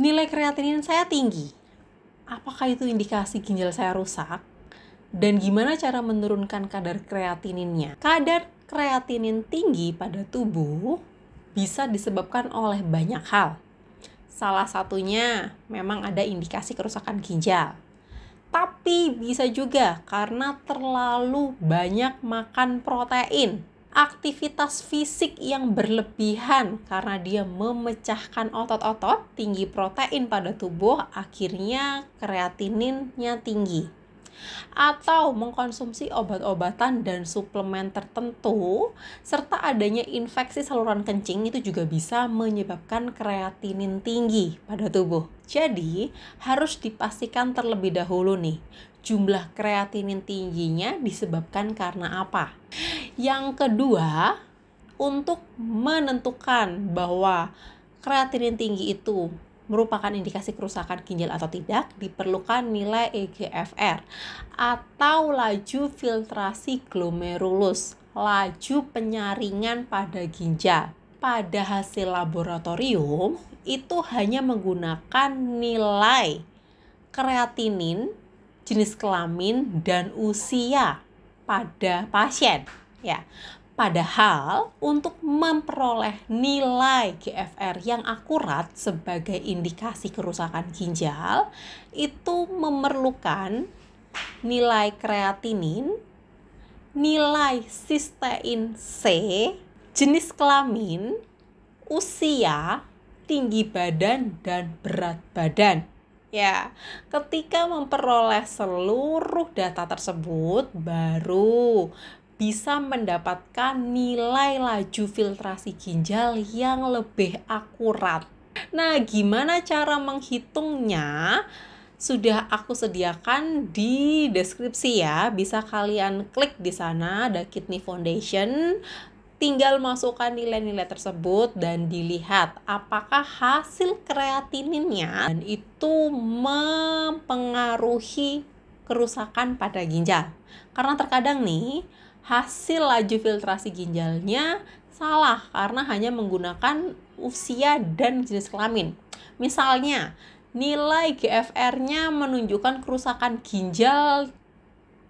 nilai kreatinin saya tinggi. Apakah itu indikasi ginjal saya rusak? Dan gimana cara menurunkan kadar kreatininnya? Kadar kreatinin tinggi pada tubuh bisa disebabkan oleh banyak hal. Salah satunya memang ada indikasi kerusakan ginjal. Tapi bisa juga karena terlalu banyak makan protein aktivitas fisik yang berlebihan karena dia memecahkan otot-otot, tinggi protein pada tubuh, akhirnya kreatininnya tinggi. Atau mengkonsumsi obat-obatan dan suplemen tertentu, serta adanya infeksi saluran kencing itu juga bisa menyebabkan kreatinin tinggi pada tubuh. Jadi, harus dipastikan terlebih dahulu nih, jumlah kreatinin tingginya disebabkan karena apa. Yang kedua, untuk menentukan bahwa kreatinin tinggi itu merupakan indikasi kerusakan ginjal atau tidak, diperlukan nilai EGFR atau laju filtrasi glomerulus, laju penyaringan pada ginjal. Pada hasil laboratorium itu hanya menggunakan nilai kreatinin, jenis kelamin, dan usia pada pasien ya. Padahal untuk memperoleh nilai GFR yang akurat sebagai indikasi kerusakan ginjal itu memerlukan nilai kreatinin, nilai sistein C, jenis kelamin, usia, tinggi badan dan berat badan. Ya, ketika memperoleh seluruh data tersebut baru bisa mendapatkan nilai laju filtrasi ginjal yang lebih akurat. Nah, gimana cara menghitungnya? Sudah aku sediakan di deskripsi ya. Bisa kalian klik di sana ada Kidney Foundation tinggal masukkan nilai-nilai tersebut dan dilihat apakah hasil kreatininnya dan itu mempengaruhi kerusakan pada ginjal. Karena terkadang nih hasil laju filtrasi ginjalnya salah karena hanya menggunakan usia dan jenis kelamin. Misalnya, nilai GFR-nya menunjukkan kerusakan ginjal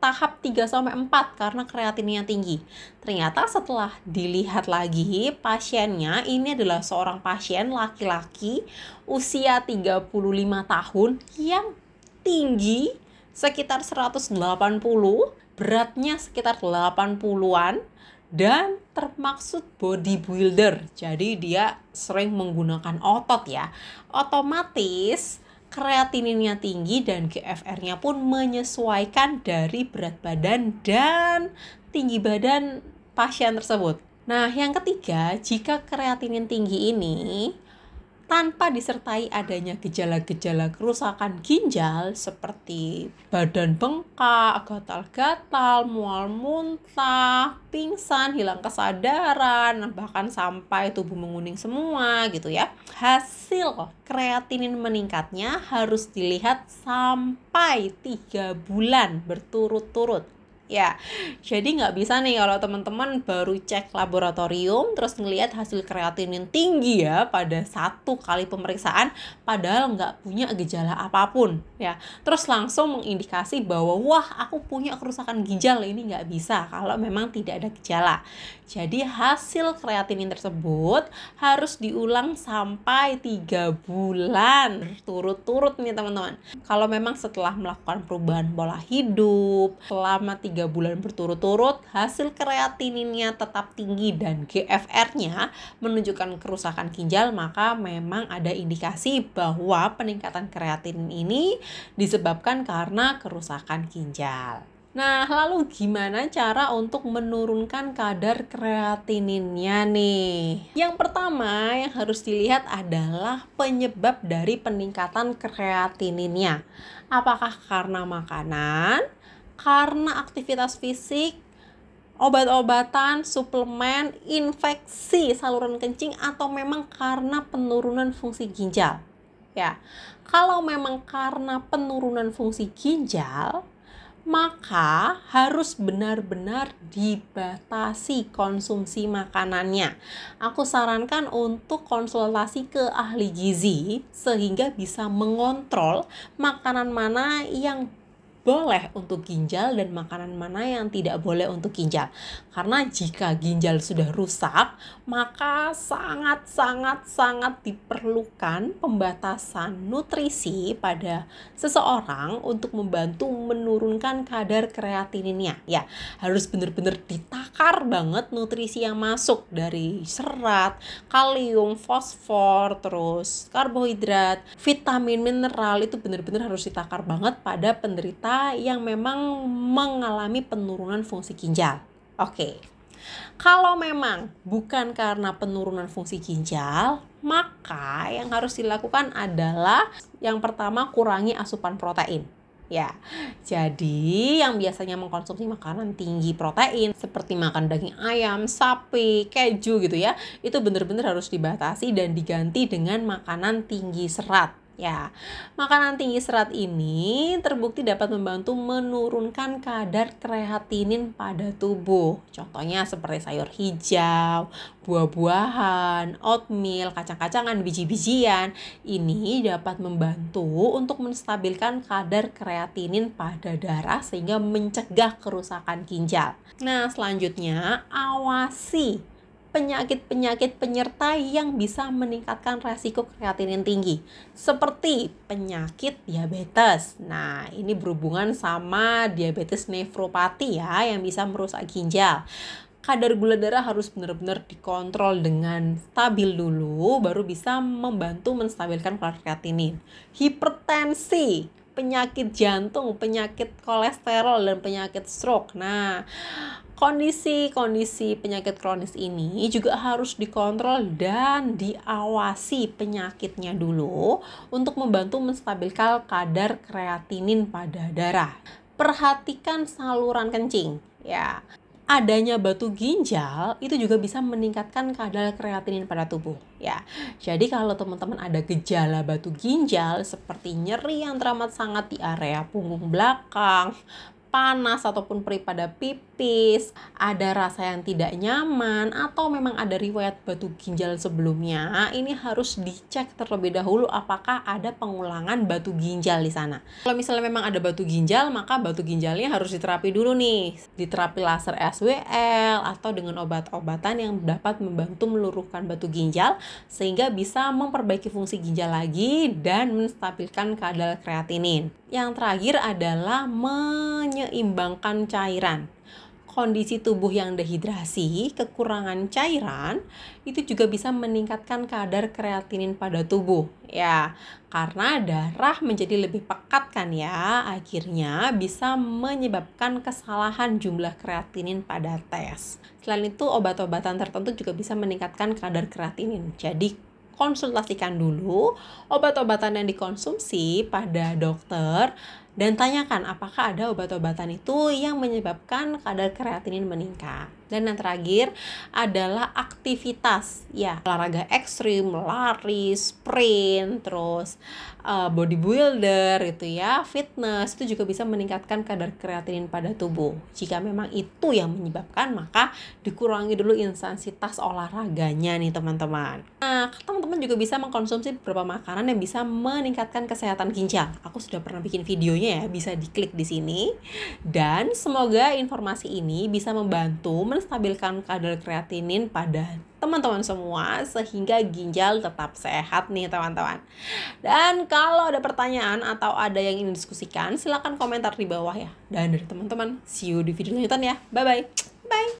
tahap 3 sampai 4 karena kreatininnya tinggi. Ternyata setelah dilihat lagi, pasiennya ini adalah seorang pasien laki-laki usia 35 tahun yang tinggi sekitar 180 beratnya sekitar 80-an dan termaksud bodybuilder. Jadi dia sering menggunakan otot ya. Otomatis kreatininnya tinggi dan GFR-nya pun menyesuaikan dari berat badan dan tinggi badan pasien tersebut. Nah, yang ketiga, jika kreatinin tinggi ini tanpa disertai adanya gejala-gejala kerusakan ginjal seperti badan bengkak, gatal-gatal, mual muntah, pingsan, hilang kesadaran, bahkan sampai tubuh menguning semua gitu ya. Hasil kreatinin meningkatnya harus dilihat sampai 3 bulan berturut-turut ya jadi nggak bisa nih kalau teman-teman baru cek laboratorium terus ngelihat hasil kreatinin tinggi ya pada satu kali pemeriksaan padahal nggak punya gejala apapun ya terus langsung mengindikasi bahwa wah aku punya kerusakan ginjal ini nggak bisa kalau memang tidak ada gejala jadi hasil kreatinin tersebut harus diulang sampai tiga bulan turut-turut nih teman-teman kalau memang setelah melakukan perubahan pola hidup selama tiga tiga bulan berturut-turut, hasil kreatininnya tetap tinggi dan GFR-nya menunjukkan kerusakan ginjal, maka memang ada indikasi bahwa peningkatan kreatinin ini disebabkan karena kerusakan ginjal. Nah, lalu gimana cara untuk menurunkan kadar kreatininnya nih? Yang pertama yang harus dilihat adalah penyebab dari peningkatan kreatininnya. Apakah karena makanan, karena aktivitas fisik, obat-obatan, suplemen, infeksi saluran kencing atau memang karena penurunan fungsi ginjal. Ya. Kalau memang karena penurunan fungsi ginjal, maka harus benar-benar dibatasi konsumsi makanannya. Aku sarankan untuk konsultasi ke ahli gizi sehingga bisa mengontrol makanan mana yang boleh untuk ginjal dan makanan mana yang tidak boleh untuk ginjal. Karena jika ginjal sudah rusak, maka sangat-sangat-sangat diperlukan pembatasan nutrisi pada seseorang untuk membantu menurunkan kadar kreatininnya. Ya, harus benar-benar ditakar banget nutrisi yang masuk dari serat, kalium, fosfor, terus karbohidrat, vitamin, mineral itu benar-benar harus ditakar banget pada penderita yang memang mengalami penurunan fungsi ginjal. Oke. Kalau memang bukan karena penurunan fungsi ginjal, maka yang harus dilakukan adalah yang pertama kurangi asupan protein. Ya, jadi yang biasanya mengkonsumsi makanan tinggi protein seperti makan daging ayam, sapi, keju gitu ya, itu benar-benar harus dibatasi dan diganti dengan makanan tinggi serat ya. Makanan tinggi serat ini terbukti dapat membantu menurunkan kadar kreatinin pada tubuh. Contohnya seperti sayur hijau, buah-buahan, oatmeal, kacang-kacangan, biji-bijian. Ini dapat membantu untuk menstabilkan kadar kreatinin pada darah sehingga mencegah kerusakan ginjal. Nah, selanjutnya awasi penyakit-penyakit penyerta yang bisa meningkatkan resiko kreatinin tinggi seperti penyakit diabetes. Nah, ini berhubungan sama diabetes nefropati ya yang bisa merusak ginjal. Kadar gula darah harus benar-benar dikontrol dengan stabil dulu baru bisa membantu menstabilkan kreatinin. Hipertensi penyakit jantung, penyakit kolesterol dan penyakit stroke. Nah, kondisi-kondisi penyakit kronis ini juga harus dikontrol dan diawasi penyakitnya dulu untuk membantu menstabilkan kadar kreatinin pada darah. Perhatikan saluran kencing ya adanya batu ginjal itu juga bisa meningkatkan kadar kreatinin pada tubuh ya. Jadi kalau teman-teman ada gejala batu ginjal seperti nyeri yang teramat sangat di area punggung belakang, panas ataupun perih pada pipis, ada rasa yang tidak nyaman, atau memang ada riwayat batu ginjal sebelumnya, ini harus dicek terlebih dahulu apakah ada pengulangan batu ginjal di sana. Kalau misalnya memang ada batu ginjal, maka batu ginjalnya harus diterapi dulu nih, diterapi laser SWL atau dengan obat-obatan yang dapat membantu meluruhkan batu ginjal sehingga bisa memperbaiki fungsi ginjal lagi dan menstabilkan kadar kreatinin yang terakhir adalah menyeimbangkan cairan. Kondisi tubuh yang dehidrasi, kekurangan cairan, itu juga bisa meningkatkan kadar kreatinin pada tubuh. Ya, karena darah menjadi lebih pekat kan ya, akhirnya bisa menyebabkan kesalahan jumlah kreatinin pada tes. Selain itu, obat-obatan tertentu juga bisa meningkatkan kadar kreatinin. Jadi, konsultasikan dulu obat-obatan yang dikonsumsi pada dokter dan tanyakan apakah ada obat-obatan itu yang menyebabkan kadar kreatinin meningkat. Dan yang terakhir adalah aktivitas ya olahraga ekstrim, lari, sprint, terus uh, bodybuilder gitu ya, fitness itu juga bisa meningkatkan kadar kreatinin pada tubuh. Jika memang itu yang menyebabkan maka dikurangi dulu intensitas olahraganya nih teman-teman. Nah teman-teman juga bisa mengkonsumsi beberapa makanan yang bisa meningkatkan kesehatan ginjal. Aku sudah pernah bikin videonya ya, bisa diklik di sini. Dan semoga informasi ini bisa membantu menstabilkan kadar kreatinin pada teman-teman semua sehingga ginjal tetap sehat nih teman-teman. Dan kalau ada pertanyaan atau ada yang ingin diskusikan silahkan komentar di bawah ya. Dan dari teman-teman, see you di video selanjutnya ya. Bye-bye. Bye. -bye. Bye.